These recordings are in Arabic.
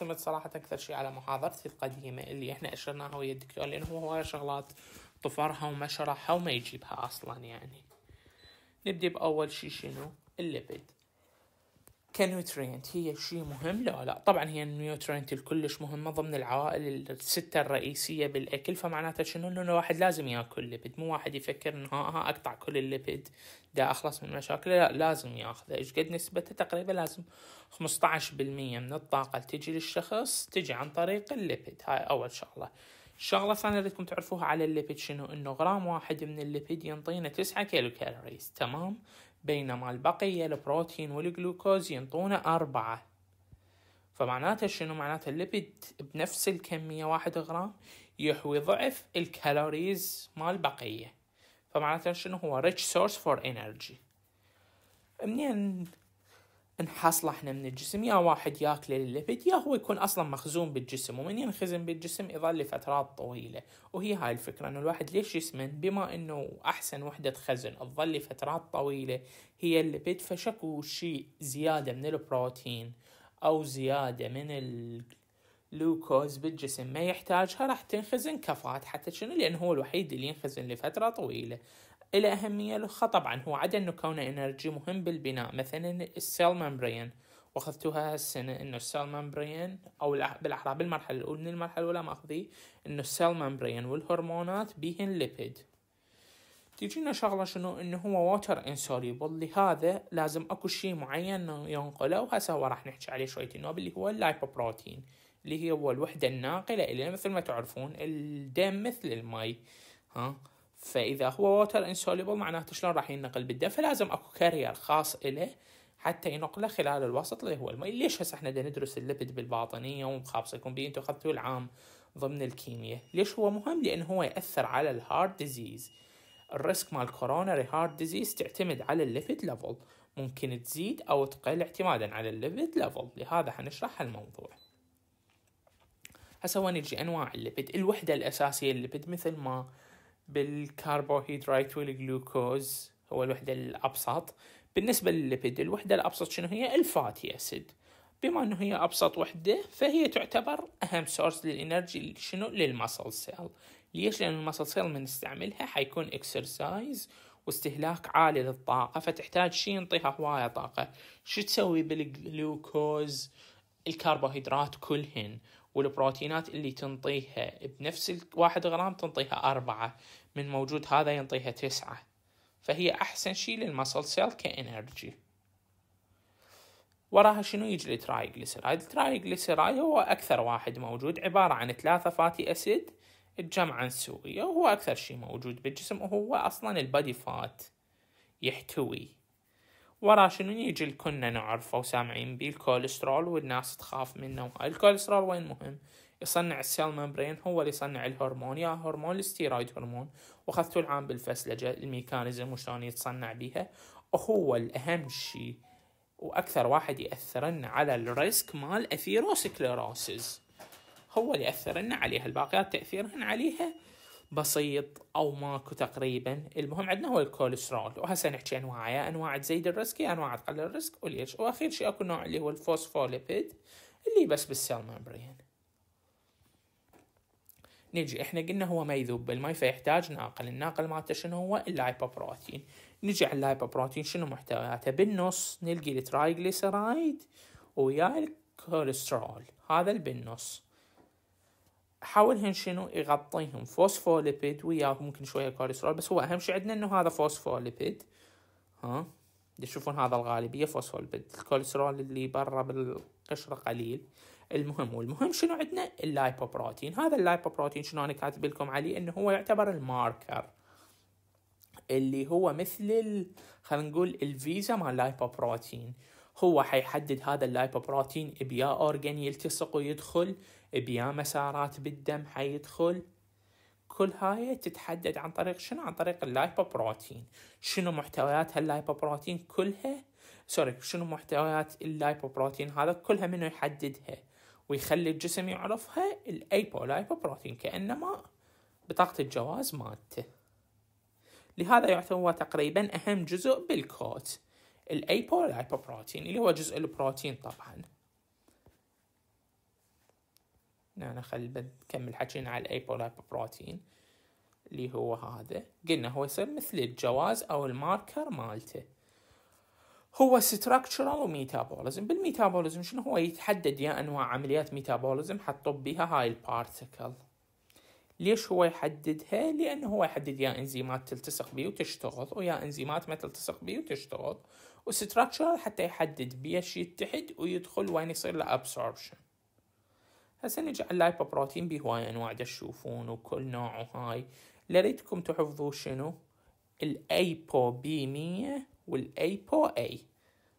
اعتمد صراحة أكثر شيء على محاضرتي القديمة اللي احنا أشرناها ويا الدكتور لأنه هو هواية شغلات طفرها وما شرحها وما يجيبها أصلا يعني نبدي بأول شي شنو الليبيد كنوترينت هي شيء مهم؟ لا لا طبعا هي النيوترينت الكلش مهمة ضمن العوائل الستة الرئيسية بالأكل فمعناتها شنو انه الواحد لازم ياكل ليبيد مو واحد يفكر انه ها, ها اقطع كل الليبيد دا اخلص من مشاكله لا لازم ياخذه ايش قد نسبته تقريبا لازم 15% من الطاقة اللي تجي للشخص تجي عن طريق الليبيد هاي اول شغلة الشغلة الثانية اللي تعرفوها على الليبيد شنو انه غرام واحد من الليبيد ينطينا تسعة كيلو كالوريز تمام بينما البقية البروتين والجلوكوز ينطونا أربعة فمعناته شنو معناته الليبيد بنفس الكمية واحد غرام يحوي ضعف الكالوريز مال البقية فمعناته شنو هو rich source for energy منين نحصله احنا من الجسم يا واحد ياكل الليبيد يا هو يكون اصلا مخزون بالجسم ومن ينخزن بالجسم يظل لفترات طويله وهي هاي الفكره انه الواحد ليش يسمن بما انه احسن وحده خزن تظل لفترات طويله هي الليبيد فشكو شيء زياده من البروتين او زياده من الجلوكوز بالجسم ما يحتاجها راح تنخزن كفات حتى شنو لان هو الوحيد اللي ينخزن لفتره طويله إلى أهمية له طبعا هو عدم أنه كونه إنرجي مهم بالبناء مثلا السيل ممبرين واخذتوها هالسنة انه السيل ممبرين او بالاحرى بالمرحلة الاولى من المرحلة الاولى ماخذي انه السيل ممبرين والهرمونات بيهن ليبيد تجينا شغلة شنو انه هو ووتر انسوليبل لهذا لازم اكو شيء معين ينقله وهسه هو راح نحكي عليه شوية النوب اللي هو اللايبوبروتين اللي هي هو الوحدة الناقلة الى مثل ما تعرفون الدم مثل المي ها فاذا هو ووتر انسوليبل معناته شلون راح ينقل بالدم فلازم اكو كارير خاص له حتى ينقله خلال الوسط اللي هو الماء ليش هسه احنا ندرس الليبد بالباطنيه ومخابصكم بيه انتم اخذتوه العام ضمن الكيمياء ليش هو مهم لان هو ياثر على الهارت ديزيز الريسك مال كورونري هارت ديزيز تعتمد على الليبيد ليفل ممكن تزيد او تقل اعتمادا على الليبيد ليفل لهذا حنشرح هالموضوع هسه نجي انواع الليبيد الوحده الاساسيه الليبيد مثل ما بالكربوهيدرات والجلوكوز هو الوحدة الأبسط بالنسبة للليبيد الوحدة الأبسط شنو هي الفاتي أسيد بما أنه هي أبسط وحدة فهي تعتبر أهم سورس للإنرجي شنو للمسل سيل ليش لأن المسل سيل من نستعملها حيكون إكسرسايز واستهلاك عالي للطاقة فتحتاج شي ينطيها هواية طاقة شو تسوي بالجلوكوز الكربوهيدرات كلهن والبروتينات اللي تنطيها بنفس الواحد غرام تنطيها أربعة من موجود هذا ينطيها تسعة فهي أحسن شيء للمسل سيل كإنرجي وراها شنو يجي الترايجليسيرايد الترايجليسيرايد هو أكثر واحد موجود عبارة عن ثلاثة فاتي أسيد الجمع عن سوية وهو أكثر شيء موجود بالجسم وهو أصلا البادي فات يحتوي ورا شنو يجي كنا نعرفه وسامعين بيه الكوليسترول والناس تخاف منه الكوليسترول وين مهم يصنع السيل ممبرين هو اللي يصنع الهرمون يا هرمون الستيرويد هرمون واخذته العام بالفسلجة الميكانيزم وشلون يتصنع بيها وهو الأهم شيء وأكثر واحد يأثرن على الريسك مال أثيروسكليروسز هو اللي يأثرن عليها الباقيات تأثيرهن عليها بسيط او ماكو تقريبا المهم عندنا هو الكوليسترول وهسه نحكي انواعه انواع تزيد الريسك انواع تقلل الريسك وليش واخر شيء اكو نوع اللي هو الفوسفوليبيد اللي بس بالسيل ممبرين نجي احنا قلنا هو ما يذوب بالماء فيحتاج ناقل الناقل مالته شنو هو اللايبوبروتين نجي على اللايبوبروتين شنو محتوياته بالنص نلقي الترايجليسرايد ويا الكوليسترول هذا اللي بالنص حاولهن شنو يغطيهم فوسفوليبيد وياه ممكن شويه كوليسترول بس هو اهم شيء عندنا انه هذا فوسفوليبيد ها تشوفون هذا الغالبيه فوسفوليبيد الكوليسترول اللي برا بالقشره قليل المهم والمهم شنو عندنا اللايبوبروتين هذا اللايبوبروتين شنو انا كاتب لكم عليه انه هو يعتبر الماركر اللي هو مثل خلينا نقول الفيزا مال اللايبوبروتين هو حيحدد هذا اللايبوبروتين بيا اورجان يلتصق ويدخل بيا مسارات بالدم حيدخل كل هاي تتحدد عن طريق شنو عن طريق اللايبوبروتين شنو محتويات هاللايبوبروتين كلها سوري شنو محتويات اللايبوبروتين هذا كلها منو يحددها ويخلي الجسم يعرفها الايبو لايبوبروتين كانما بطاقة الجواز مالته لهذا يعتبر تقريبا أهم جزء بالكود الايبو الهايبوبروتين اللي هو جزء البروتين طبعا هنا خل بنكمل حكينا على الايبو الهايبوبروتين اللي هو هذا قلنا هو يصير مثل الجواز او الماركر مالته هو ستراكشرال وميتابوليزم بالميتابوليزم شنو هو يتحدد يا انواع عمليات ميتابوليزم حطب بها هاي البارتكل ليش هو يحددها لانه هو يحدد يا انزيمات تلتصق بيه وتشتغل ويا انزيمات ما تلتصق بيه وتشتغل وستراكشرال حتى يحدد بيش يتحد ويدخل وين يصير له ابسوربشن هسه نجي على اللايبوبروتين بهواي انواع تشوفون وكل نوع وهاي لريتكم تحفظوا شنو الايبو بي 100 والايبو اي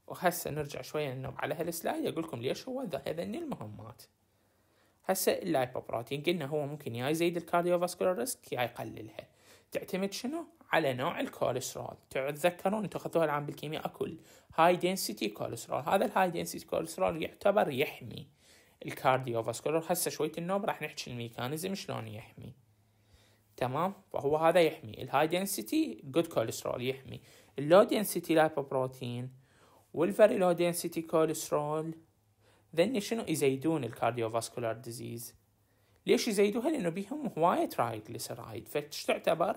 وهسه نرجع شويه انه على هالسلايد اقول لكم ليش هو هذين المهمات هسه اللايبوبروتين قلنا هو ممكن يا يزيد فاسكولار ريسك يا يقللها تعتمد شنو على نوع الكوليسترول تتذكرون انتم اخذتوها العام بالكيمياء اكل هاي دنسيتي كوليسترول هذا الهاي دنسيتي كوليسترول يعتبر يحمي الكارديوفاسكولار هسه شوية النوم راح نحكي الميكانيزم شلون يحمي تمام فهو هذا يحمي الهاي دنسيتي جود كوليسترول يحمي اللو دنسيتي لايبوبروتين والفري لو دنسيتي كوليسترول ذن شنو يزيدون الكارديوفاسكولار ديزيز ليش يزيدوها لانه بيهم هواية ترايجليسرايد تعتبر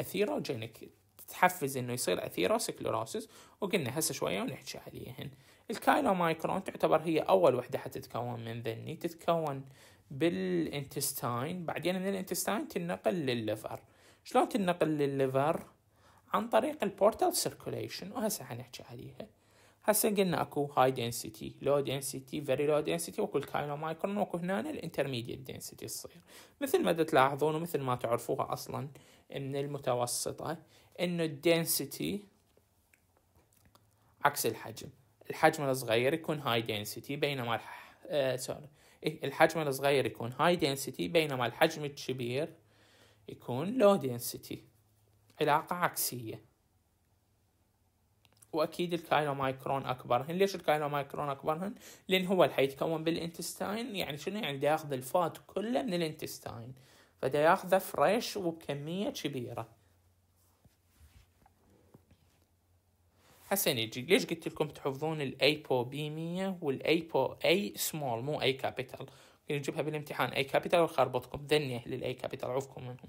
اثيروجينيك تحفز انه يصير اثيروسكلوروسس وقلنا هسه شويه ونحكي عليهن الكايلومايكرون تعتبر هي اول وحده حتتكون من ذني تتكون بالانتستاين بعدين من الانتستاين تنقل للليفر شلون تنقل للليفر عن طريق البورتال سيركوليشن وهسه حنحكي عليها هسه قلنا اكو هاي density low density very low density واكو مايكرون واكو هنا الانترميديت density تصير مثل ما تلاحظون ومثل ما تعرفوها اصلا من المتوسطة انه الدنسيتي عكس الحجم الحجم الصغير يكون هاي density بينما آه سوري إيه، الحجم الصغير يكون هاي density بينما الحجم الكبير يكون low density علاقة عكسية واكيد الكايلومايكرون اكبرهن ليش الكايلومايكرون اكبرهن لان هو اللي حيتكون بالانتستاين يعني شنو يعني ياخذ الفات كله من الانتستاين فدا ياخذه فريش وبكميه كبيره هسه نجي ليش قلت لكم تحفظون الايبو بي 100 والايبو اي سمول مو اي كابيتال نجيبها بالامتحان اي كابيتال وخربطكم ذني للاي كابيتال عوفكم منهم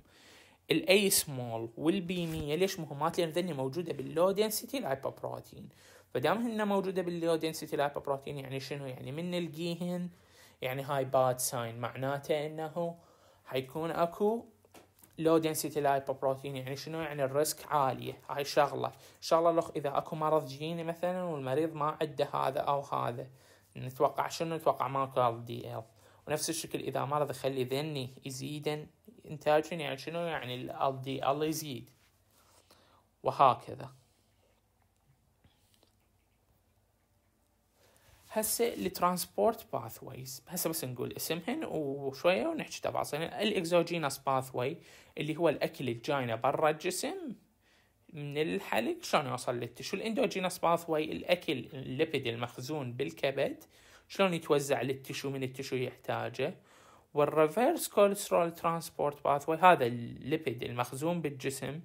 الاي سمول والبيميه ليش مهمات لان ذني موجوده باللو دنسيتي لايبوبروتين فدام هن موجوده باللو دنسيتي لايبوبروتين يعني شنو يعني من نلقيهن يعني هاي باد ساين معناته انه حيكون اكو لو دنسيتي لايبوبروتين يعني شنو يعني الريسك عاليه هاي شغله شغله لو اذا اكو مرض جيني مثلا والمريض ما عنده هذا او هذا نتوقع شنو نتوقع ماكو ال دي ال ونفس الشكل اذا مرض يخلي ذني يزيدن انتاج يعني شنو يعني ال دي يزيد وهكذا هسه الترانسبورت باثويز هسه بس نقول اسمهن وشويه ونحكي تفاصيل الاكزوجينس باثوي اللي هو الاكل الجاينا برا الجسم من الحلق شلون يوصل للتشو الاندوجينس باثوي الاكل الليبيد المخزون بالكبد شلون يتوزع للتشو من التشو يحتاجه والريفيرس كوليسترول ترانسبورت باثوي هذا الليبيد المخزون بالجسم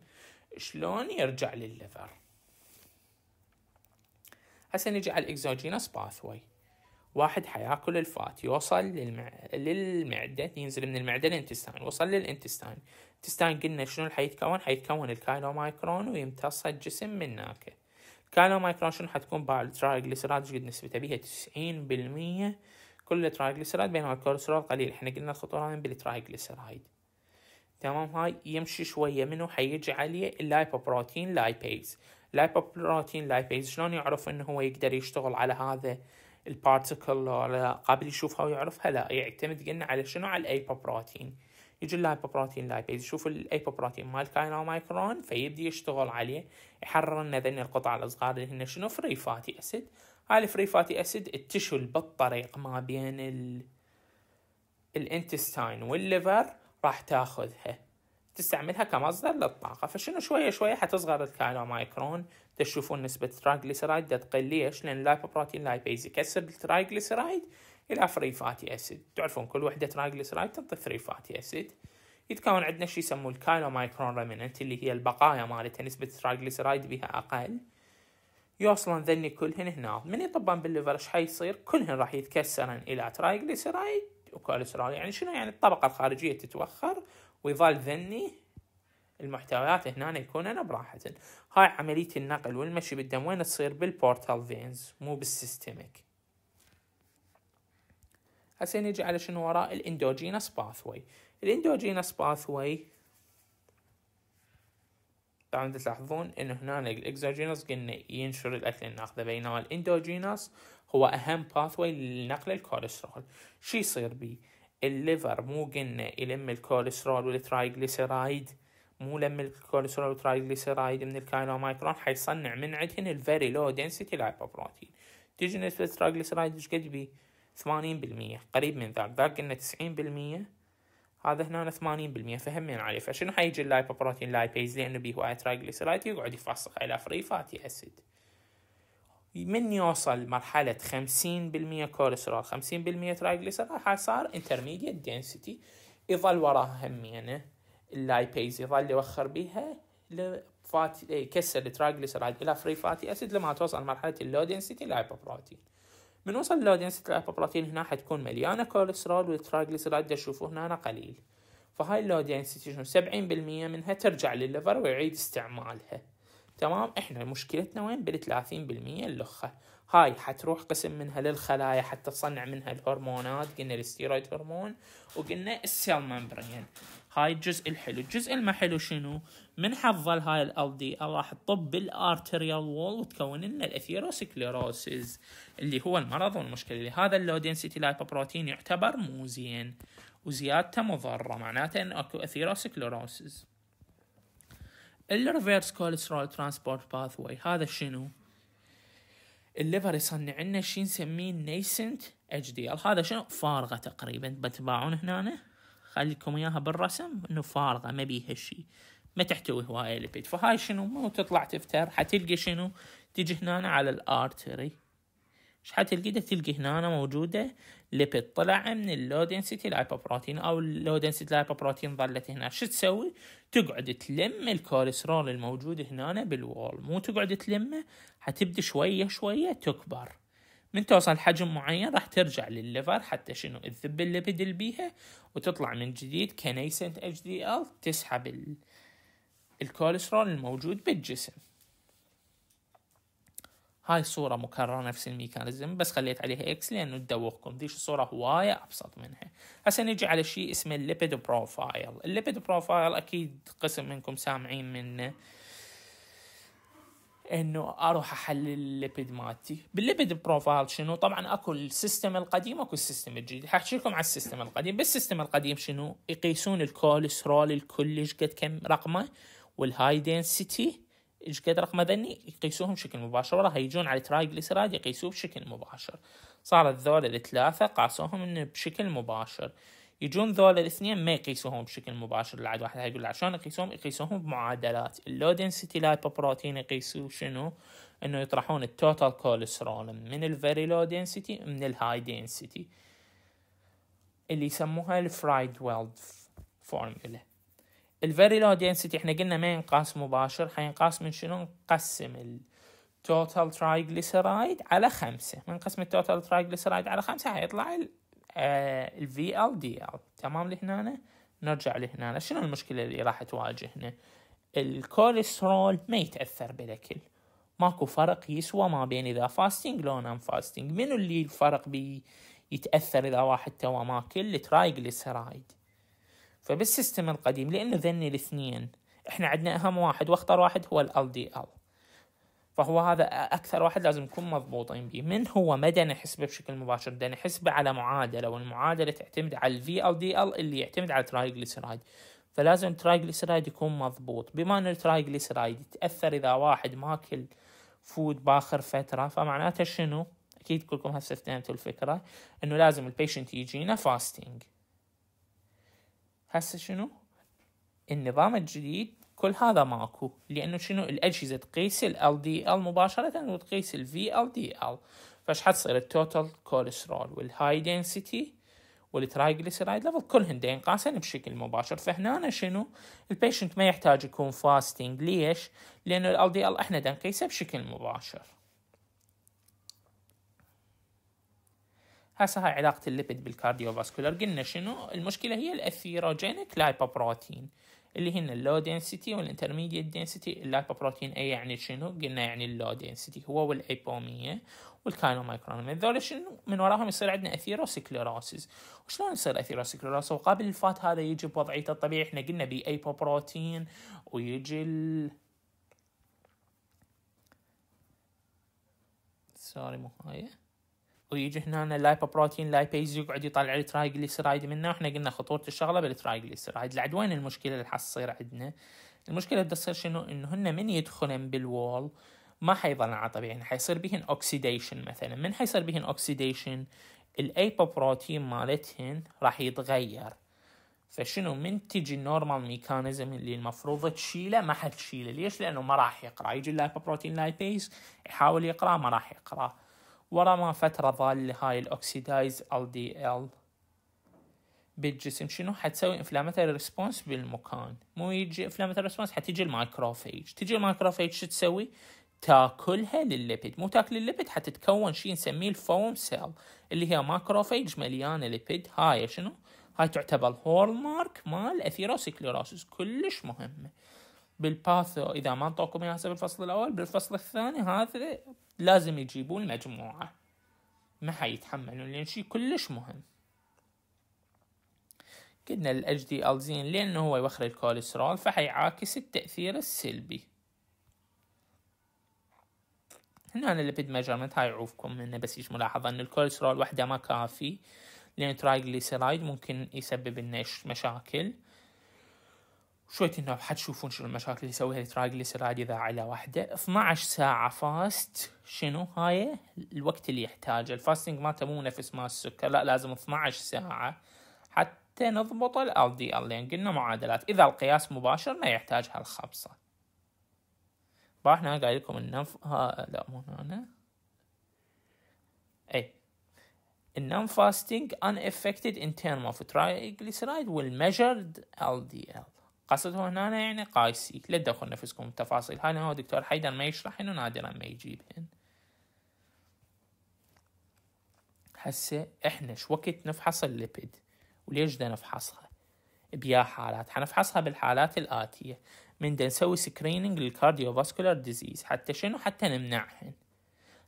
شلون يرجع للليفر هسه نجي على الاكزوجينس باثوي واحد حياكل الفات يوصل للمع... للمعدة ينزل من المعدة للانتستان وصل للانتستان الانتستان قلنا شنو حيتكون حيتكون مايكرون ويمتص الجسم من هناك مايكرون شنو حتكون باع جد قد نسبته بيها تسعين بالمية كل الترايجليسيرايد بينما الكوليسترول قليل احنا قلنا الخطوره من بالترايجليسيرايد تمام هاي يمشي شويه منه حيجي عليه اللايبوبروتين لايبيز لايبوبروتين لايبيز شلون يعرف انه هو يقدر يشتغل على هذا البارتكل ولا قابل يشوفها ويعرفها لا يعتمد قلنا على شنو على الايبوبروتين يجي اللايبوبروتين لايبيز يشوف الايبوبروتين مال كاينو مايكرون فيبدي يشتغل عليه يحرر لنا ذني القطع الصغار اللي هن شنو فري فاتي اسيد هاي الفري فاتي اسيد تشل بالطريق ما بين ال... الانتستاين والليفر راح تاخذها تستعملها كمصدر للطاقة فشنو شوية شوية حتصغر الكالومايكرون تشوفون نسبة الترايجليسرايد تقل ليش لأن اللايبوبروتين لايبيز يكسر الترايجليسرايد إلى فري فاتي أسيد تعرفون كل وحدة ترايجليسرايد تعطي فري فاتي أسيد يتكون عندنا شي يسموه الكالومايكرون ريمننت اللي هي البقايا مالتها نسبة الترايجليسرايد بها أقل يوصلن ذني كلهن هنا من يطبن بالليفر ايش حيصير كلهن راح يتكسرن الى ترايجليسرايد وكوليسترول يعني شنو يعني الطبقه الخارجيه تتوخر ويظل ذني المحتويات هنا يكونن براحه هاي عمليه النقل والمشي بالدم وين تصير بالبورتال فينز مو بالسيستميك هسه نجي على شنو وراء الاندوجينس باثوي الاندوجينس باثوي طبعا تلاحظون ان هنا الاكزوجينوس قلنا ينشر الاكل الناقده بينما الاندوجينوس هو اهم باثوي لنقل الكوليسترول شو يصير بيه الليفر مو قلنا يلم الكوليسترول والترايجليسيرايد مو لم الكوليسترول والترايجليسيرايد من الكايلومايكرون حيصنع من عندهن الفيري لو دنسيتي لايبوبروتين تجي نسبة الترايجليسيرايد ايش قد بيه؟ 80% قريب من ذاك ذاك قلنا 90% هذا هنا 80% فهمين عليه فشنو حيجي اللايبوبروتين لايبيز لانه بيه هواية ترايجليسرايد يقعد يفسخ الى فري فاتي اسيد من يوصل مرحلة 50% كوليسترول 50% ترايجليسرايد صار انترميديت دنسيتي يظل وراها همينة اللايبيز يظل يوخر بيها لفاتي إيه، يكسر الترايجليسرايد الى فري فاتي اسيد لما توصل مرحلة اللو دنسيتي لايبوبروتين من وصل لأودينس الأبابراتين هنا حتكون مليانة كوليسترول والترايجليسيرايد تشوفوه هنا قليل فهاي اللودينسيتي شنو سبعين بالمية منها ترجع للليفر ويعيد استعمالها تمام احنا مشكلتنا وين بالثلاثين بالمية اللخة هاي حتروح قسم منها للخلايا حتى تصنع منها الهرمونات قلنا الستيرويد هرمون وقلنا السيل ممبرين هاي الجزء الحلو الجزء ما حلو شنو من حظل هاي ال دي راح تطب بالارتريال وول وتكون لنا الاثيروسكليروسيس اللي هو المرض والمشكله لهذا اللو دنسيتي لايبوبروتين يعتبر مو زين وزيادته مضره معناته ان اكو اثيروسكليروسيس الريفيرس كوليسترول ترانسبورت باث واي هذا شنو الليفر يصنع لنا شي نسميه نيسنت اتش دي ال هذا شنو فارغه تقريبا بتباعون هنا خليكم اياها بالرسم انه فارغه ما بيها شيء ما تحتوي هوايه ليبيد فهاي شنو مو تطلع تفتر حتلقى شنو تجي هنا على الارتري ايش حتلقى تلقى هنا موجوده ليبيد طلع من اللو دنسيتي لايبوبروتين او اللو دنسيتي لايبوبروتين ظلت هنا شو تسوي تقعد تلم الكوليسترول الموجود هنا بالوول مو تقعد تلمه حتبدي شويه شويه تكبر من توصل حجم معين راح ترجع للليفر حتى شنو تذب الليبيد اللي بيها وتطلع من جديد كنيسنت اتش دي ال تسحب ال... الكوليسترول الموجود بالجسم هاي الصورة مكررة نفس الميكانيزم بس خليت عليها اكس لانه تدوخكم ذيش الصورة هواية ابسط منها هسه نجي على شيء اسمه الليبيد بروفايل الليبيد بروفايل اكيد قسم منكم سامعين منه انه اروح احلل الليبيد مالتي بالليبيد بروفايل شنو طبعا اكو السيستم القديم اكو السيستم الجديد حاحكي لكم على السيستم القديم بالسيستم القديم شنو يقيسون الكوليسترول الكلي قد كم رقمه والهاي دنسيتي قد رقمه ذني يقيسوهم بشكل مباشر وراها يجون على ترايجليسرايد يقيسوه بشكل مباشر صارت ذول الثلاثه قاسوهم بشكل مباشر يجون ذول الاثنين ما يقيسوهم بشكل مباشر لعد واحد هيقول عشان يقيسوهم يقيسوهم بمعادلات اللو دنسيتي lipoprotein يقيسوا شنو انه يطرحون التوتال كوليسترول من الفيري لو دنسيتي من الهاي دنسيتي اللي يسموها الفرايد ويلد فورمولا الفيري لو دنسيتي احنا قلنا ما ينقاس مباشر حينقاس من شنو نقسم ال total triglyceride على خمسة من قسم التوتال triglyceride على خمسة حيطلع الفي آه، ال دي ال تمام لهنا نرجع لهنا شنو المشكله اللي راح تواجهنا الكوليسترول ما يتاثر بالاكل ماكو فرق يسوى ما بين اذا فاستنج لو نان فاستنج منو اللي الفرق بي يتاثر اذا واحد توا ماكل الترايجليسرايد فبالسيستم القديم لانه ذني الاثنين احنا عندنا اهم واحد واخطر واحد هو ال LDL فهو هذا اكثر واحد لازم نكون مضبوطين يعني به من هو مدى نحسبه بشكل مباشر بدنا نحسبه على معادله والمعادله تعتمد على الفي او دي ال اللي يعتمد على الترايجليسرايد فلازم الترايجليسرايد يكون مضبوط بما ان الترايجليسرايد يتاثر اذا واحد ماكل فود باخر فتره فمعناته شنو اكيد كلكم هسه فهمتوا الفكره انه لازم البيشنت يجينا فاستنج هسه شنو النظام الجديد كل هذا ماكو لانه شنو الاجهزه تقيس ال LDL مباشره وتقيس ال VLDL دي ال فاش حتصير التوتال كوليسترول والهاي دنسيتي والترايجليسيرايد ليفل كلهن قاسين بشكل مباشر فهنا شنو البيشنت ما يحتاج يكون فاستنج ليش لانه ال LDL احنا دنقيسه بشكل مباشر هسه هاي علاقة الليبيد بالكارديوفاسكولار قلنا شنو المشكلة هي الاثيروجينيك لايبوبروتين اللي هن اللو دنسيتي والانترميديت دنسيتي اللايبوبروتين اي يعني شنو قلنا يعني اللو دنسيتي هو والايبوميه والكاينومايكرون هذول شنو من وراهم يصير عندنا اثيروسكليروسيس وشلون يصير اثيروسكليروسيس وقبل الفات هذا يجي بوضعيته الطبيعي احنا قلنا بي بايبوبروتين ويجي ال... سوري مو هاي ويجي هنا اللايبوبروتين لايبيز يقعد يطلع لي منه واحنا قلنا خطوره الشغله بالترايجليسرايد لعد وين المشكله اللي حتصير عندنا المشكله تصير شنو هن من يدخلن بالوول ما حيظل على طبيعي يعني حيصير بهن اوكسيديشن مثلا من حيصير بهن اوكسيديشن الايبوبروتين مالتهن راح يتغير فشنو من تجي النورمال ميكانيزم اللي المفروض تشيله ما حتشيله ليش لانه ما راح يقرا يجي اللايبوبروتين لايبيز يحاول يقرا ما راح يقرا ورا ما فترة ظل هاي الأوكسيدايز LDL بالجسم شنو حتسوي انفلاماتوري ريسبونس بالمكان مو يجي انفلاماتوري ريسبونس حتيجي المايكروفيج تجي المايكروفيج شو تسوي تاكلها للليبيد مو تاكل الليبيد حتتكون شيء نسميه الفوم سيل اللي هي ماكروفيج مليانه ليبيد هاي شنو هاي تعتبر هول مارك مال اثيروسكليروسس كلش مهمه بالباث اذا ما انطوكم اياها بالفصل الاول بالفصل الثاني هذا لازم يجيبون المجموعه ما حيتحملون لان شيء كلش مهم قلنا الاتش دي ال زين لانه هو يوخر الكوليسترول فحيعاكس التاثير السلبي هنا انا الليبيد ميجرمنت هاي عوفكم منه بس ايش ملاحظه ان الكوليسترول وحده ما كافي لان ترايجليسرايد ممكن يسبب لنا مشاكل شوية انه حتشوفون شنو المشاكل اللي يسويها الترايجليسيرايد اذا على واحدة 12 ساعة فاست شنو هاي الوقت اللي يحتاجه الفاستنج ما مو نفس ما السكر لا لازم 12 ساعة حتى نضبط ال دي ال لان قلنا معادلات اذا القياس مباشر ما يحتاج هالخبصة فاحنا قايل لكم النف ها لا مو هنا اي النون فاستنج ان افكتد ان تيرم اوف ترايجليسيرايد والميجرد ال دي ال قصده هنا يعني قايسي لا تدخل نفسكم بالتفاصيل هاي هو دكتور حيدر ما يشرحهن ونادرا ما يجيبهن هسه احنا شو وقت نفحص الليبيد وليش دا نفحصها بيا حالات حنفحصها بالحالات الآتية من دا نسوي للكارديو فاسكولار ديزيز حتى شنو حتى نمنعهن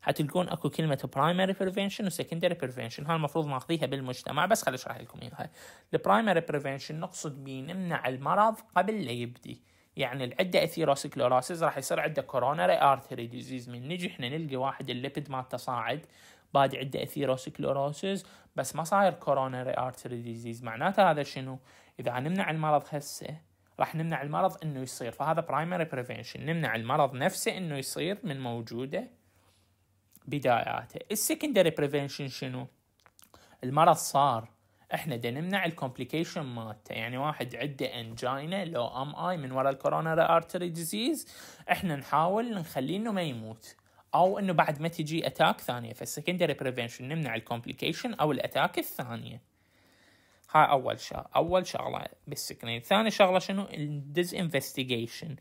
حتلقون اكو كلمه برايمري بريفنشن وسكندري بريفنشن هاي المفروض ماخذيها بالمجتمع بس خليني اشرح لكم اياها البرايمري بريفنشن نقصد بيه نمنع المرض قبل لا يبدي يعني العدة اثيروسكلوراسيز راح يصير عنده كوروناري artery ديزيز من نجي احنا نلقي واحد الليبيد ما تصاعد بعد عنده اثيروسكلوراسيز بس ما صاير كوروناري artery ديزيز معناته هذا شنو اذا نمنع المرض هسه راح نمنع المرض انه يصير فهذا برايمري بريفنشن نمنع المرض نفسه انه يصير من موجوده بداياته السكندري بريفنشن شنو المرض صار احنا دا نمنع الكومبليكيشن مالته يعني واحد عنده انجينا لو ام اي من ورا الكورونا ارتري ديزيز احنا نحاول نخليه انه ما يموت او انه بعد ما تجي اتاك ثانيه فالسكندري بريفنشن نمنع الكومبليكيشن او الاتاك الثانيه هاي اول شغله اول شغله بالسكرين ثاني شغله شنو الديز انفستيجيشن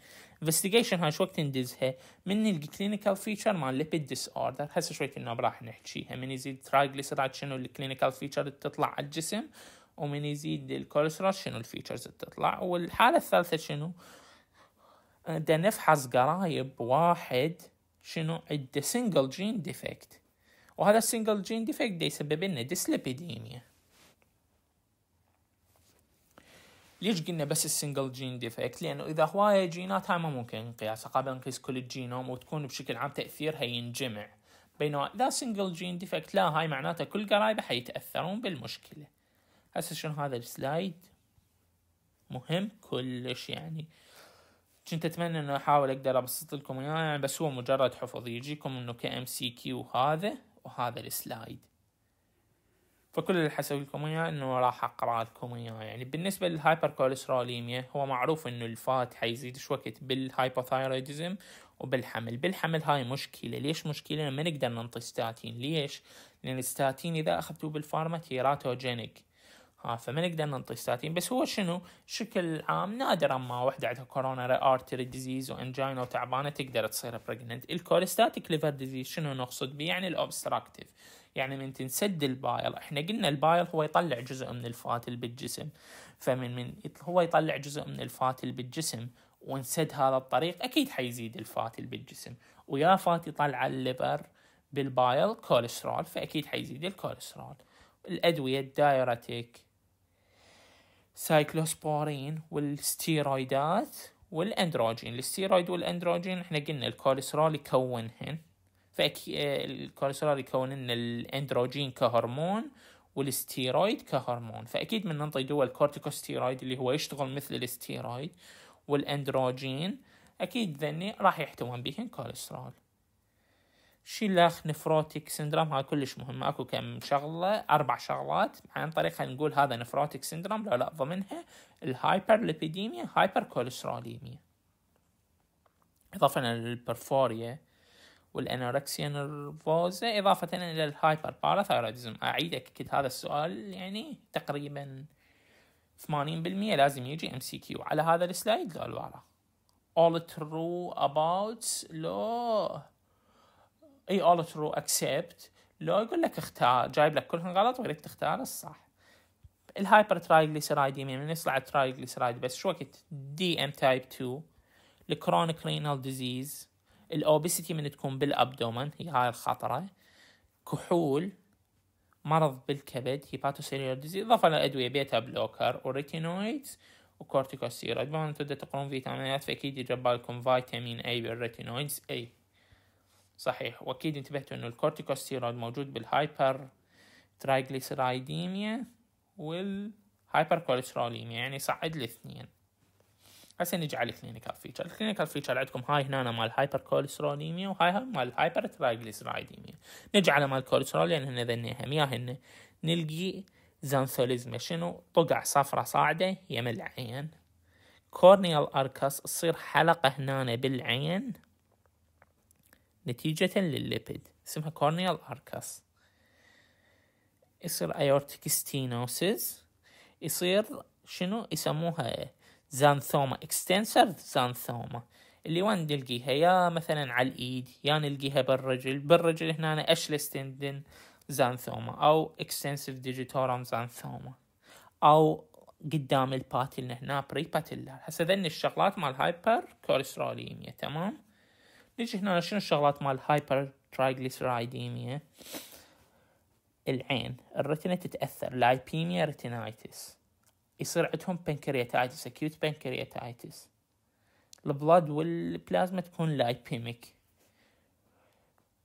انفستيجيشن شو وقت ندزها من الكلينيكال فيتشر مال الليبيد ديس اوردر هسه شوية انه راح نحكيها من يزيد ترايجليسرايد شنو الكلينيكال فيتشر اللي تطلع على الجسم ومن يزيد الكوليسترول شنو الفيتشرز اللي تطلع والحالة الثالثة شنو دا نفحص قرايب واحد شنو عنده سنجل جين ديفكت وهذا السنجل جين ديفكت دا يسبب لنا ديسليبيديميا ليش قلنا بس السنجل جين ديفكت لانه اذا هوايه جينات هاي ما ممكن نقياسها قبل نقيس كل الجينوم وتكون بشكل عام تاثيرها ينجمع بينما اذا سنجل جين ديفكت لا هاي معناتها كل قرايبه حيتاثرون بالمشكله هسه شنو هذا السلايد مهم كلش يعني كنت اتمنى انه احاول اقدر ابسط لكم اياه يعني بس هو مجرد حفظ يجيكم انه كام سي كيو هذا وهذا السلايد فكل اللي حسوي لكم اياه انه راح اقرا لكم اياه يعني بالنسبه للهايبر كوليستروليميا هو معروف انه الفات حيزيد وقت بالهايبوثايرويدزم وبالحمل بالحمل هاي مشكله ليش مشكله ما نقدر ننطي ستاتين ليش لان الستاتين اذا اخذته بالفارما تيراتوجينيك ها فما نقدر ننطي ستاتين بس هو شنو شكل عام نادرا ما وحده عندها كورونا ارتري ديزيز وانجينا وتعبانه تقدر تصير بريجننت الكوليستاتيك ليفر ديزيز شنو نقصد بيه يعني الاوبستراكتيف يعني من تنسد البايل احنا قلنا البايل هو يطلع جزء من الفاتل بالجسم فمن من هو يطلع جزء من الفاتل بالجسم ونسد هذا الطريق اكيد حيزيد الفاتل بالجسم ويا فات يطلع الليبر بالبايل كوليسترول فاكيد حيزيد الكوليسترول الادويه الدايرتيك سايكلوسبورين والستيرويدات والاندروجين الستيرويد والاندروجين احنا قلنا الكوليسترول يكونهن فالكوليسترول آه، يكون لنا الاندروجين كهرمون والستيرويد كهرمون فاكيد من ننطي دول الكورتيكوستيرويد اللي هو يشتغل مثل الاستيرويد والاندروجين اكيد ذني راح يحتوون بهن كوليسترول شيلاخ نفروتيك سندروم هاي كلش مهم اكو كم شغله اربع شغلات عن طريقها نقول هذا نفروتيك سندروم لو لا ضمنها الهايبر ليبيديميا هايبر كوليستروليميا اضافه للبرفوريا والانوركسيا نرفوزا اضافه الى الهايبر باراثايروديزم اعيد اكد هذا السؤال يعني تقريبا 80% لازم يجي ام سي كيو على هذا السلايد لو الورا all true about لو اي all true accept لو يقول لك اختار جايب لك كلهم غلط لك تختار الصح الهايبر ترايجليسرايد يمين من يطلع الترايجليسرايد بس شو وقت دي ام تايب 2 الكرونيك رينال ديزيز الاوبستي من تكون بالابدومن هي هاي الخطره كحول مرض بالكبد هيباتوسيلير ديزي اضافه لادويه بيتا بلوكر وريتينويدز وكورتيكوستيرويد بما انتم تقرون فيتامينات فاكيد يجب بالكم فيتامين اي بالريتينويدز اي صحيح واكيد انتبهتوا انه الكورتيكوستيرويد موجود بالهايبر ترايجليسرايديميا والهايبر كوليستروليميا يعني صعد الاثنين هسه نجي على الكلينيكال فيتشر الكلينيكال فيتشر عندكم هاي هنا مال هايبر كوليستروليميا وهاي مال هايبر ترايجليسرايديميا نجي على مال يعني الكوليسترول لان هن يا ياهن نلقي زانثوليزما شنو طقع صفرة صاعدة يم العين كورنيال اركس تصير حلقة هنا بالعين نتيجة للليبيد اسمها كورنيال اركس يصير ايورتيك ستينوسيس يصير شنو يسموها زانثوما اكستنسر زانثوما اللي وين نلقيها يا مثلا على الايد يا نلقيها بالرجل بالرجل هنا أنا اشلس تندن زانثوما او اكستنسيف ديجيتورم زانثوما او قدام الباتل هنا بري باتل هسه ذن الشغلات مال هايبر كوليستروليميا تمام نجي هنا شنو الشغلات مال هايبر ترايجليسرايديميا العين الرتنة تتأثر لايبيميا ريتينايتس يصير عندهم بنكرياتايتس اكيوت بنكرياتايتس البلاد والبلازما تكون لايبيميك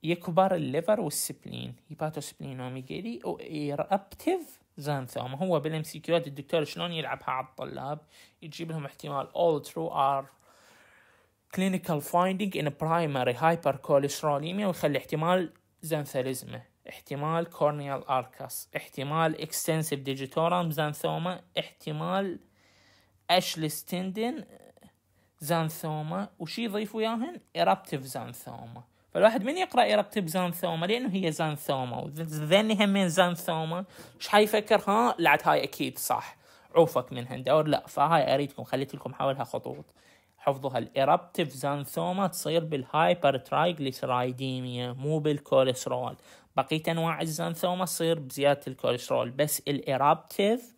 يكبر الليفر والسبلين هيباتوسبلين اوميجيلي ويرابتيف زانثوم هو بالام سي كيوات الدكتور شلون يلعبها على الطلاب يجيب لهم احتمال all true are clinical finding in primary hypercholesterolemia ويخلي احتمال زانثاليزمه احتمال كورنيال اركاس احتمال اكستنسيف ديجيتورام زانثوما احتمال اشلس تندن زانثوما وشي يضيف وياهن ايرابتيف زانثوما فالواحد من يقرا ايرابتيف زانثوما لانه هي زانثوما وذني همين زانثوما ايش حيفكر ها لعت هاي اكيد صح عوفك من دور لا فهاي اريدكم خليت لكم حولها خطوط حفظها الإرابتف زانثوما تصير بالهايبر ترايجليسرايديميا مو بالكوليسترول بقية أنواع الزانثوما تصير بزيادة الكوليسترول بس الإرابتف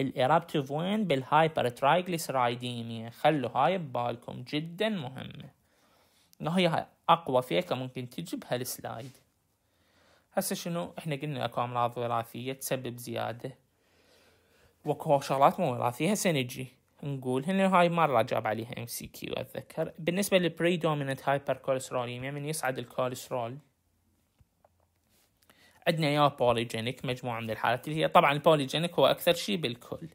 الإيربتيف وين بالهايبر ترايجليسرايديميا خلوا هاي ببالكم جدا مهمة هي أقوى فيكة ممكن تجي بهالسلايد هسه شنو احنا قلنا اكو امراض وراثية تسبب زيادة وكو شغلات مو وراثية هسه نجي نقول هنا هاي مرة جاب عليها ام سي كيو اتذكر بالنسبة للبري دومينت هايبر كوليسترول من يصعد الكوليسترول عندنا يا بوليجينيك مجموعة من الحالات اللي هي طبعا البوليجينيك هو أكثر شيء بالكل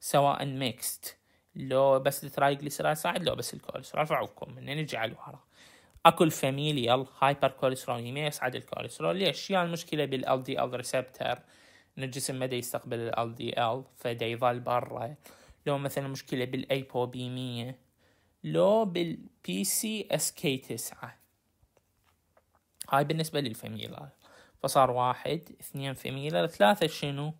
سواء ميكست لو بس الترايجليسرايد صاعد لو بس الكوليسترول رفعوكم من نجي على الورا اكو الفاميليال هايبر كوليستروليميا يصعد الكوليسترول ليش؟ يا المشكلة بالال دي ال ريسبتر ان الجسم ما يستقبل ال دي ال فدا يظل برا لو مثلا مشكلة مية لو بالبي سي اس كي تسعة هاي بالنسبة للفميلال فصار واحد اثنين فميلال ثلاثة شنو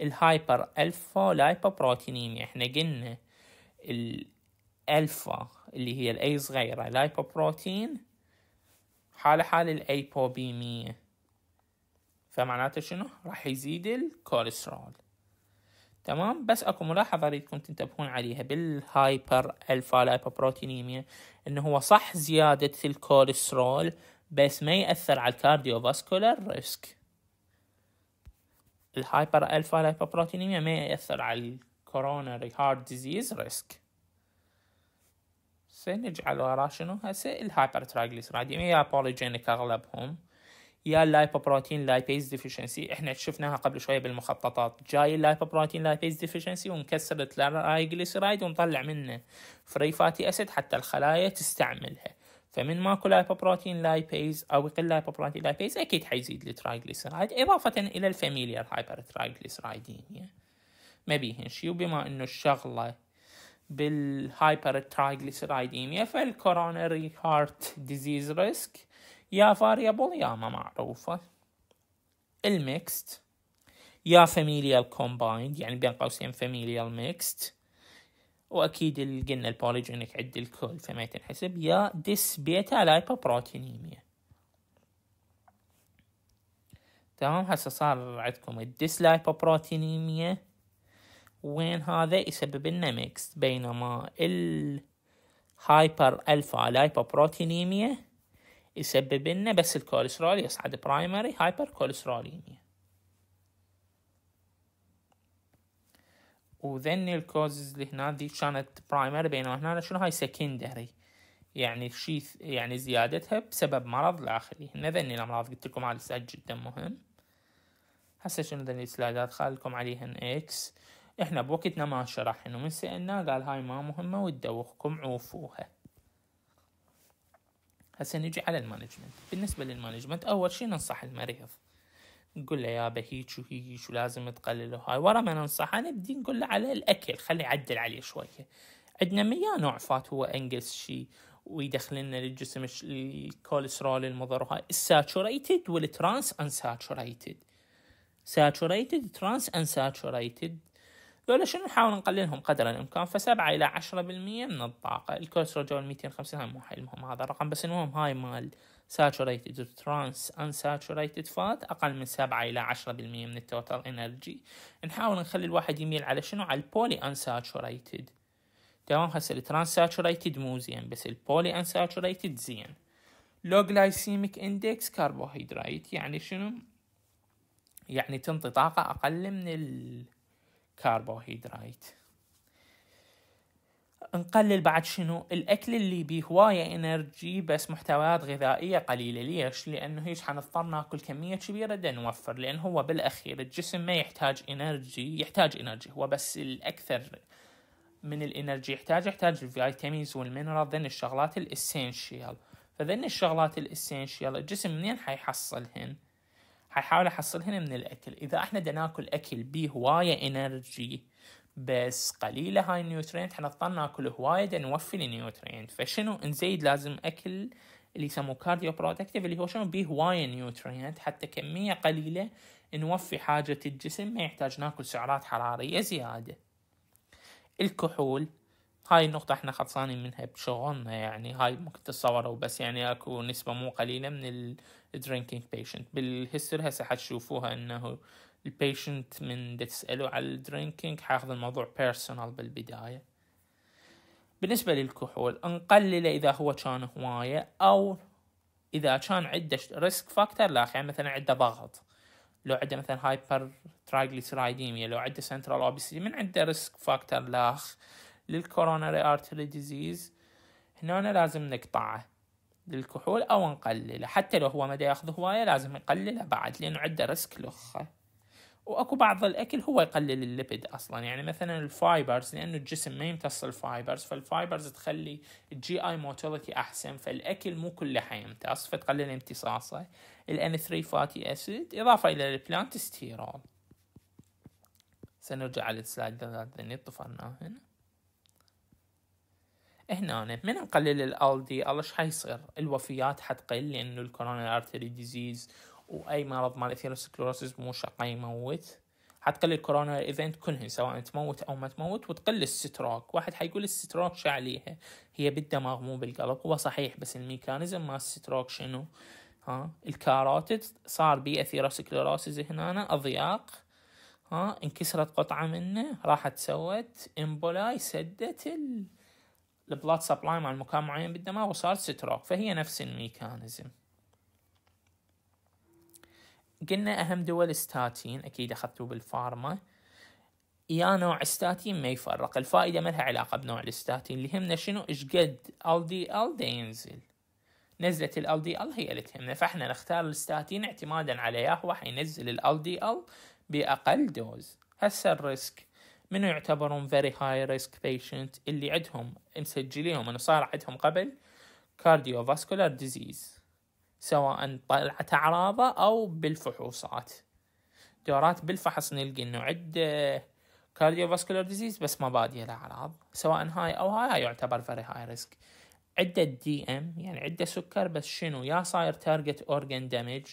الهايبر ألفا لايبوبروتينيميا احنا قلنا الألفا اللي هي الأي صغيرة لايبوبروتين حالة حال مية فمعناته شنو راح يزيد الكوليسترول تمام بس اكو ملاحظة اريدكم تنتبهون عليها بالهايبر الفا لايبوبروتينيميا انه هو صح زيادة الكوليسترول بس ما يأثر على الكارديوفاسكولار ريسك الهايبر الفا لايبوبروتينيميا ما يأثر على الكوروناري هارت ديزيز ريسك سنجعل وراه شنو هسه الهايبر يا بوليجينيك اغلبهم يا اللايبوبروتين لايبيز ديفيشنسي احنا شفناها قبل شويه بالمخططات جاي اللايبوبروتين لايبيز ديفيشنسي ومكسر الترايجليسرايد ونطلع منه فري فاتي اسيد حتى الخلايا تستعملها فمن ماكو لايبوبروتين لايبيز او يقل لايبوبروتين لايبيز اكيد حيزيد الترايجليسرايد اضافه الى الفاميليار هايبر ترايجليسرايديميا ما بيهن شيء وبما انه الشغله بالهايبر ترايجليسرايديميا فالكورونري هارت ديزيز ريسك يا فاريبل يا ما معروفة الميكست يا فاميليال كومبايند يعني بين قوسين فاميليال ميكست واكيد اللي قلنا البوليجينيك عد الكل فما تنحسب يا ديس بيتا لايبوبروتينيميا تمام هسه صار عندكم الديس لايبوبروتينيميا وين هذا يسبب لنا ميكست بينما الهايبر الفا لايبوبروتينيميا يسبب لنا بس الكوليسترول يصعد برايمري هايبر كوليستروليميا وذن الكوزز اللي هنا دي كانت برايمري بينما هنا شنو هاي سكندري يعني شيء يعني زيادتها بسبب مرض داخلي هنا ذني الامراض قلت لكم على السلايد جدا مهم هسه شنو ذني السلايدات خليكم عليهن اكس احنا بوقتنا ما شرحنا ومن من سألنا قال هاي ما مهمة وتدوخكم عوفوها هسه نجي على المانجمنت بالنسبة للمانجمنت أول شي ننصح المريض نقول له يابا هيك وهيج ولازم تقلل هاي ورا ما ننصحه نبدي نقول له على الأكل خلي يعدل عليه شوية عندنا مياه نوع فات هو أنقص شي ويدخل لنا للجسم الكوليسترول المضر وهاي الساتشوريتد والترانس انساتشوريتد ساتشوريتد ترانس انساتشوريتد دول شنو نحاول نقللهم قدر الامكان فسبعة الى عشرة بالمية من الطاقة الكوليسترول 250 هاي مو حيل مهم هذا الرقم بس المهم هاي مال saturated وترانس unsaturated فات أقل من سبعة إلى عشرة بالمية من التوتال انرجي نحاول نخلي الواحد يميل على شنو على البولي unsaturated تمام هسه الترانس ساتوريتد مو زين بس البولي انساتوريتد زين لو جلايسيميك اندكس كربوهيدرات يعني شنو يعني تنطي طاقة أقل من ال كربوهيدرات نقلل بعد شنو الاكل اللي بيه هوايه انرجي بس محتويات غذائيه قليله ليش لانه هيش حنضطر ناكل كميه كبيره دا نوفر لان هو بالاخير الجسم ما يحتاج انرجي يحتاج انرجي هو بس الاكثر من الانرجي يحتاج يحتاج الفيتامينز والمينرال ذن الشغلات الاسينشيال فذن الشغلات الاسينشيال الجسم منين حيحصلهن ححاول احصلهن من الاكل اذا احنا بدنا ناكل اكل به هوايه انرجي بس قليله هاي النيوترينت حنضطر ناكل هوايه نوفي النيوترينت فشنو نزيد لازم اكل اللي يسموه كارديو بروتكتيف اللي هو شنو بيه هوايه نيوترينت حتى كميه قليله نوفي حاجه الجسم ما يحتاج ناكل سعرات حراريه زياده الكحول هاي النقطة احنا خلصانين منها بشغلنا يعني هاي ممكن تتصوروا بس يعني اكو نسبة مو قليلة من الدرينكينج بيشنت بالهستر هسه حتشوفوها انه البيشنت من تسأله على الدرينكينج حاخذ الموضوع بيرسونال بالبداية بالنسبة للكحول نقلله إذا هو كان هواية أو إذا كان عنده ريسك فاكتور لا يعني مثلا عنده ضغط لو عنده مثلا هايبر ترايجليسرايديميا لو عنده سنترال اوبيسيتي من عنده ريسك فاكتور لاخ للكوروناري ارتري ديزيز هنا لازم نقطعه للكحول او نقلله حتى لو هو ما ياخذ هوايه لازم نقلله بعد لانه عنده ريسك لخه واكو بعض الاكل هو يقلل الليبيد اصلا يعني مثلا الفايبرز لانه الجسم ما يمتص الفايبرز فالفايبرز تخلي الجي اي موتيليتي احسن فالاكل مو كله حيمتص فتقلل امتصاصه الان 3 فاتي اسيد اضافه الى البلانت ستيرول سنرجع على السلايد ذا طفرناه هنا هنا من نقلل ال دي ايش حيصير الوفيات حتقل لانه الكورونا ارتري ديزيز واي مرض مال اثيروسكلوروسيس مو شقي يموت حتقل الكورونا ايفنت كلهن سواء تموت او ما تموت وتقل الستروك واحد حيقول الستروك شو عليها هي بالدماغ مو بالقلب هو صحيح بس الميكانيزم مال الستروك شنو ها الكاروتيد صار بي اثيروسكلوروسيس هنا اضياق ها انكسرت قطعة منه راحت سوت امبولاي سدت ال... البلاد سبلاي مع المكان معين بالدماغ وصار ستروك فهي نفس الميكانيزم قلنا أهم دول ستاتين أكيد اخذتوا بالفارما يا نوع ستاتين ما يفرق الفائدة ما لها علاقة بنوع الستاتين اللي يهمنا شنو إيش قد ال دي ال دي ينزل نزلة ال دي ال هي اللي تهمنا فاحنا نختار الستاتين اعتمادا على ياهو حينزل ال دي ال بأقل دوز هسه الريسك منو يعتبرون very high risk patient اللي عندهم مسجليهم انه صار عندهم قبل cardiovascular disease سواء طلعت اعراضه او بالفحوصات دورات بالفحص نلقي انه عنده cardiovascular ديزيز بس ما باديه الاعراض سواء هاي او هاي يعتبر فيري هاي ريسك عده دي ام يعني عده سكر بس شنو يا صاير تارجت اورجن damage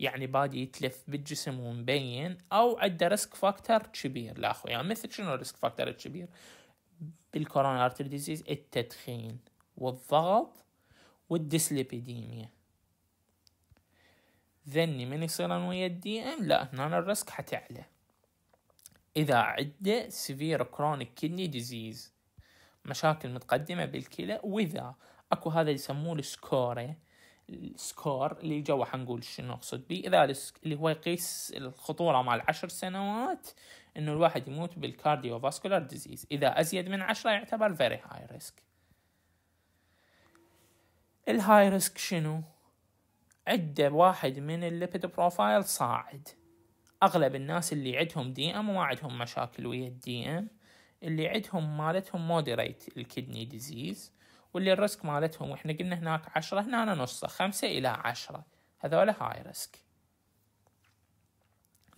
يعني بادي يتلف بالجسم ومبين او عنده ريسك فاكتور كبير لا اخويا يعني مثل شنو الريسك فاكتور الكبير بالكورونا ارتر ديزيز التدخين والضغط والديسليبيديميا ذني من يصير انا ويا الدي ام لا هنا الريسك حتعلى اذا عنده سيفير كرونيك كدني ديزيز مشاكل متقدمة بالكلى واذا اكو هذا يسموه السكوري السكور اللي جوا حنقول شنو نقصد بيه اذا اللي هو يقيس الخطوره مال عشر سنوات انه الواحد يموت بالكارديو فاسكولار ديزيز اذا ازيد من عشرة يعتبر فيري هاي ريسك الهاي ريسك شنو عدة واحد من الليبيد بروفايل صاعد اغلب الناس اللي عندهم دي ام وما عندهم مشاكل ويا الدي ام اللي عندهم مالتهم مودريت الكدني ديزيز واللي الريسك مالتهم واحنا قلنا هناك عشرة هنا أنا نصه خمسة إلى عشرة هذول هاي ريسك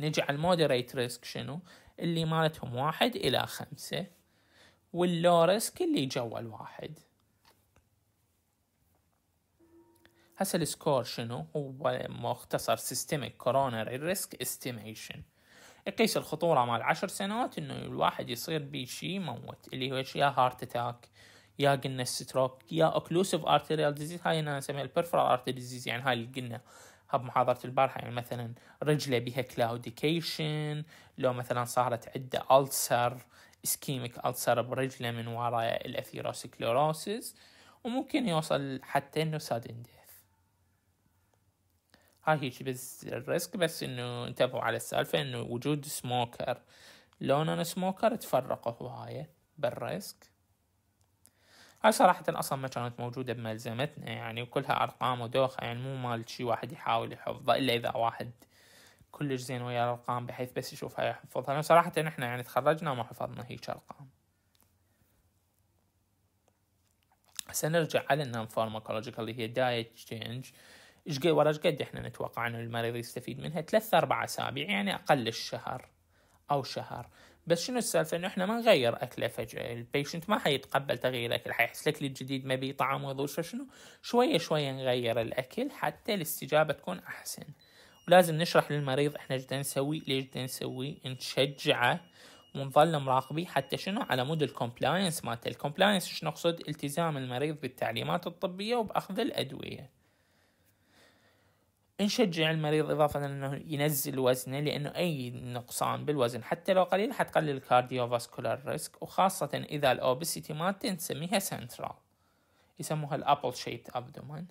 نجي على المودريت ريسك شنو اللي مالتهم واحد إلى خمسة واللو ريسك اللي جوا الواحد هسا السكور شنو هو مختصر سيستميك كورونري ريسك استيميشن يقيس الخطورة مال عشر سنوات انه الواحد يصير بيه شي موت اللي هو شي هارت اتاك يا قلنا ستروك يا اوكلوسيف ارتيريال ديزيز هاي انا اسميها البرفرال ارتيريال ديزيز يعني هاي اللي قلنا بمحاضرة البارحة يعني مثلا رجله بها كلاوديكيشن لو مثلا صارت عنده ألسر اسكيميك ألسر برجله من وراء الأثيروسكلوروسيس وممكن يوصل حتى انه سادن ديث هاي هيك بس الريسك بس انه انتبهوا على السالفة انه وجود سموكر لو انا سموكر تفرقوا هواية بالريسك هاي صراحة أصلا ما كانت موجودة بملزمتنا يعني وكلها أرقام ودوخة يعني مو مال شي واحد يحاول يحفظه إلا إذا واحد كلش زين ويا الأرقام بحيث بس يشوفها يحفظها لأن صراحة نحن يعني تخرجنا وما حفظنا هيج أرقام سنرجع نرجع على النون فارماكولوجيكال اللي هي دايت تشينج ايش قد ورا قد احنا نتوقع انه المريض يستفيد منها ثلاث اربع اسابيع يعني اقل الشهر او شهر بس شنو السالفه انه احنا ما نغير اكله فجاه البيشنت ما حيتقبل تغيير الاكل حيحس لك الجديد ما بي طعم وضوء شنو شويه شويه نغير الاكل حتى الاستجابه تكون احسن ولازم نشرح للمريض احنا ايش نسوي ليش نسوي نشجعه ونظل مراقبي حتى شنو على مود الكومبلاينس مالته الكومبلاينس شنو نقصد التزام المريض بالتعليمات الطبيه وباخذ الادويه نشجع المريض إضافة أنه ينزل وزنه لأنه أي نقصان بالوزن حتى لو قليل حتقلل فاسكولار ريسك وخاصة إذا الأوبسيتي ما نسميها سنترال يسموها الأبل شيبت أبدومن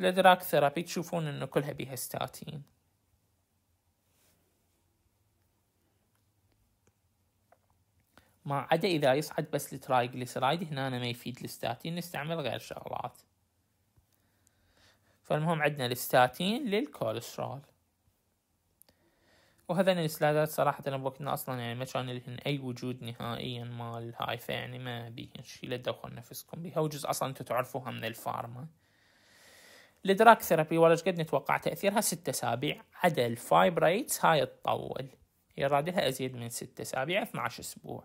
الإدراك ثيرابي تشوفون أنه كلها بيها ستاتين ما عدا إذا يصعد بس لترايجليسرايد هنا أنا ما يفيد الستاتين نستعمل غير شغلات فالمهم عندنا الستاتين للكوليسترول وهذين السلايدات صراحة بوقتنا أصلا يعني ما كان لهن أي وجود نهائيا مال هاي يعني ما بيهن شي لا تدخل نفسكم بيها وجزء أصلا أنتم تعرفوها من الفارما الدراك ثيرابي ولا قد نتوقع تأثيرها ست أسابيع عدا الفايبريتس هاي تطول يراد لها أزيد من ست أسابيع 12 أسبوع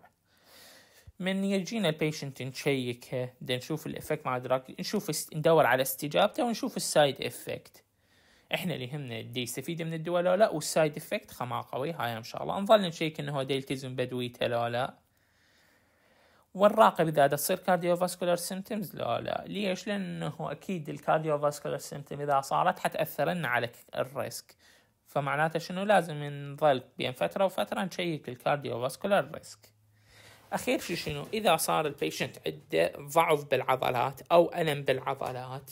من يجينا البيشنت نشيك بدنا نشوف الافكت مع دراج نشوف ندور على استجابته ونشوف السايد افكت احنا اللي يهمنا دي يستفيد من الدواء لو لا والسايد افكت خما قوي هاي ان شاء الله نظل نشيك انه هو يلتزم بدويته لو لا والراقب اذا تصير كارديو فاسكولار سيمتمز لا لا ليش لانه اكيد الكارديو فاسكولار سيمتم اذا صارت حتاثر لنا على الريسك فمعناته شنو لازم نظل بين فتره وفتره نشيك الكارديو فاسكولار ريسك اخير شيء شنو اذا صار البيشنت عنده ضعف بالعضلات او الم بالعضلات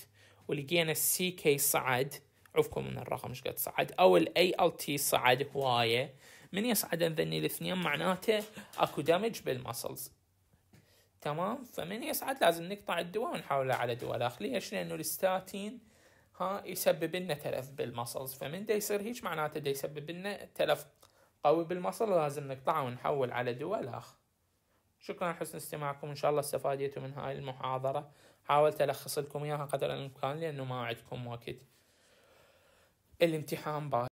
ولقينا السي كي صعد عفكم من الرقم ايش قد صعد او الاي ال تي صعد هوايه من يصعد ذني الاثنين معناته اكو دامج بالماسلز تمام فمن يصعد لازم نقطع الدواء ونحوله على دواء داخلي ليش لانه الستاتين ها يسبب لنا تلف بالماسلز فمن دا يصير هيك معناته دا يسبب لنا تلف قوي بالمسل لازم نقطعه ونحول على دواء اخر شكرا لحسن استماعكم إن شاء الله استفاديتوا من هاي المحاضرة حاولت ألخص لكم إياها قدر الإمكان لأنه ما عندكم وقت الامتحان باقي